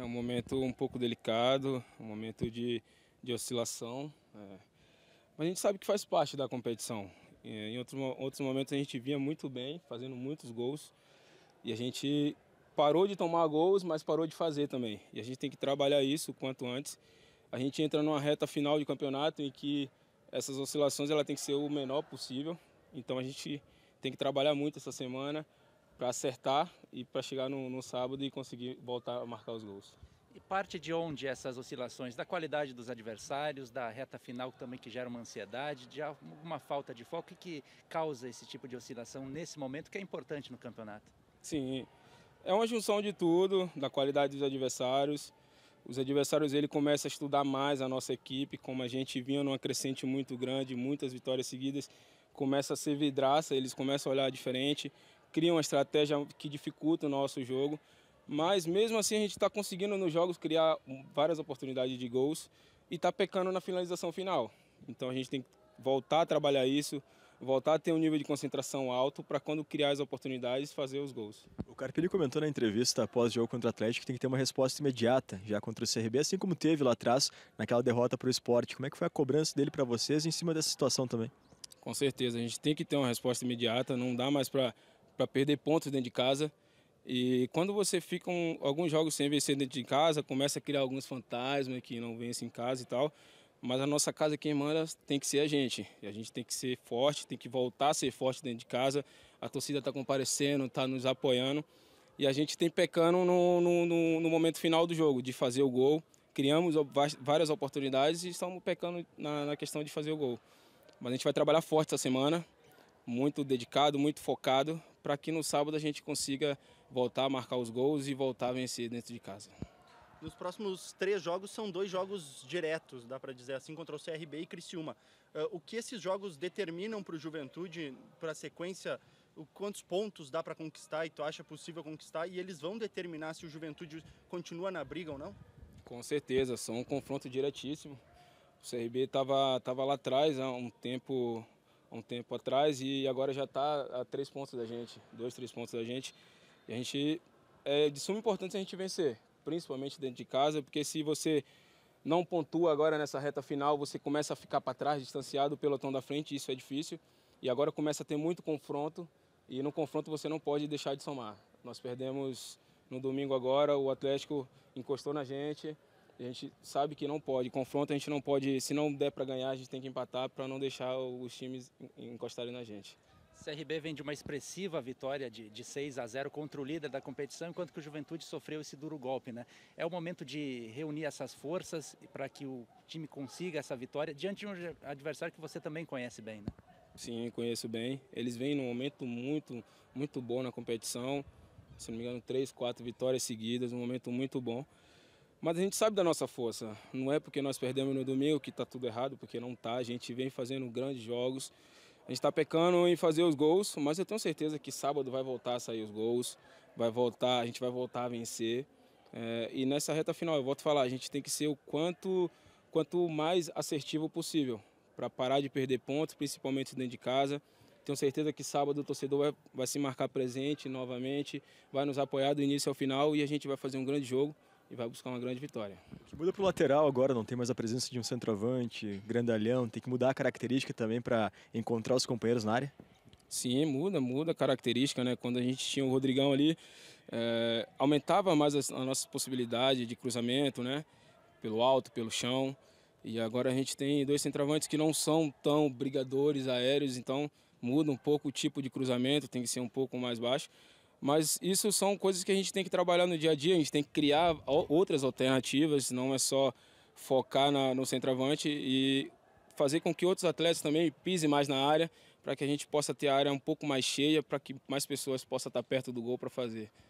É um momento um pouco delicado, um momento de, de oscilação. É. Mas a gente sabe que faz parte da competição. É, em outros, outros momentos a gente vinha muito bem, fazendo muitos gols. E a gente parou de tomar gols, mas parou de fazer também. E a gente tem que trabalhar isso o quanto antes. A gente entra numa reta final de campeonato em que essas oscilações ela tem que ser o menor possível. Então a gente tem que trabalhar muito essa semana para acertar e para chegar no, no sábado e conseguir voltar a marcar os gols. E parte de onde essas oscilações? Da qualidade dos adversários, da reta final também que gera uma ansiedade, de alguma falta de foco que causa esse tipo de oscilação nesse momento que é importante no campeonato? Sim, é uma junção de tudo, da qualidade dos adversários. Os adversários ele começa a estudar mais a nossa equipe, como a gente vinha numa crescente muito grande, muitas vitórias seguidas, começa a ser vidraça, eles começam a olhar diferente, cria uma estratégia que dificulta o nosso jogo. Mas mesmo assim a gente está conseguindo nos jogos criar várias oportunidades de gols e está pecando na finalização final. Então a gente tem que voltar a trabalhar isso, voltar a ter um nível de concentração alto para quando criar as oportunidades fazer os gols. O Carpini comentou na entrevista após o jogo contra o Atlético que tem que ter uma resposta imediata, já contra o CRB, assim como teve lá atrás, naquela derrota para o esporte. Como é que foi a cobrança dele para vocês em cima dessa situação também? Com certeza, a gente tem que ter uma resposta imediata, não dá mais para para perder pontos dentro de casa. E quando você fica um, alguns jogos sem vencer dentro de casa, começa a criar alguns fantasmas que não vencem em casa e tal. Mas a nossa casa quem manda tem que ser a gente. E a gente tem que ser forte, tem que voltar a ser forte dentro de casa. A torcida está comparecendo, está nos apoiando. E a gente tem pecando no, no, no, momento final do jogo, de fazer o gol. Criamos várias oportunidades e estamos pecando na, na questão de fazer o gol. Mas a gente vai trabalhar forte essa semana muito dedicado, muito focado, para que no sábado a gente consiga voltar a marcar os gols e voltar a vencer dentro de casa. Nos próximos três jogos são dois jogos diretos, dá para dizer assim, contra o CRB e Criciúma. Eh, o que esses jogos determinam para o Juventude, para a sequência, quantos pontos dá para conquistar e tu acha possível conquistar? E eles vão determinar se o Juventude continua na briga ou não? Com certeza, são um confronto diretíssimo. O CRB estava tava lá atrás há um tempo um tempo atrás e agora já está a três pontos da gente, dois, três pontos da gente. E a gente é de suma importância a gente vencer, principalmente dentro de casa, porque se você não pontua agora nessa reta final, você começa a ficar para trás, distanciado do pelotão da frente, isso é difícil. E agora começa a ter muito confronto e no confronto você não pode deixar de somar. Nós perdemos no domingo agora, o Atlético encostou na gente, a gente sabe que não pode. Confronto a gente não pode. Se não der para ganhar, a gente tem que empatar para não deixar os times encostarem na gente. CRB vem de uma expressiva vitória de, de 6 a 0 contra o líder da competição, enquanto que o Juventude sofreu esse duro golpe. Né? É o momento de reunir essas forças para que o time consiga essa vitória diante de um adversário que você também conhece bem. Né? Sim, conheço bem. Eles vêm num momento muito, muito bom na competição. Se não me engano, três, quatro vitórias seguidas, um momento muito bom. Mas a gente sabe da nossa força. Não é porque nós perdemos no domingo que está tudo errado, porque não está. A gente vem fazendo grandes jogos. A gente está pecando em fazer os gols, mas eu tenho certeza que sábado vai voltar a sair os gols, vai voltar, a gente vai voltar a vencer. É, e nessa reta final, eu volto a falar, a gente tem que ser o quanto, quanto mais assertivo possível para parar de perder pontos, principalmente dentro de casa. Tenho certeza que sábado o torcedor vai, vai se marcar presente novamente, vai nos apoiar do início ao final e a gente vai fazer um grande jogo e vai buscar uma grande vitória. Que muda para o lateral agora, não tem mais a presença de um centroavante, grandalhão, tem que mudar a característica também para encontrar os companheiros na área? Sim, muda, muda a característica, né? Quando a gente tinha o Rodrigão ali, é, aumentava mais a, a nossa possibilidade de cruzamento, né? Pelo alto, pelo chão. E agora a gente tem dois centroavantes que não são tão brigadores aéreos, então muda um pouco o tipo de cruzamento, tem que ser um pouco mais baixo. Mas isso são coisas que a gente tem que trabalhar no dia a dia, a gente tem que criar outras alternativas, não é só focar na, no centroavante e fazer com que outros atletas também pisem mais na área, para que a gente possa ter a área um pouco mais cheia, para que mais pessoas possam estar tá perto do gol para fazer.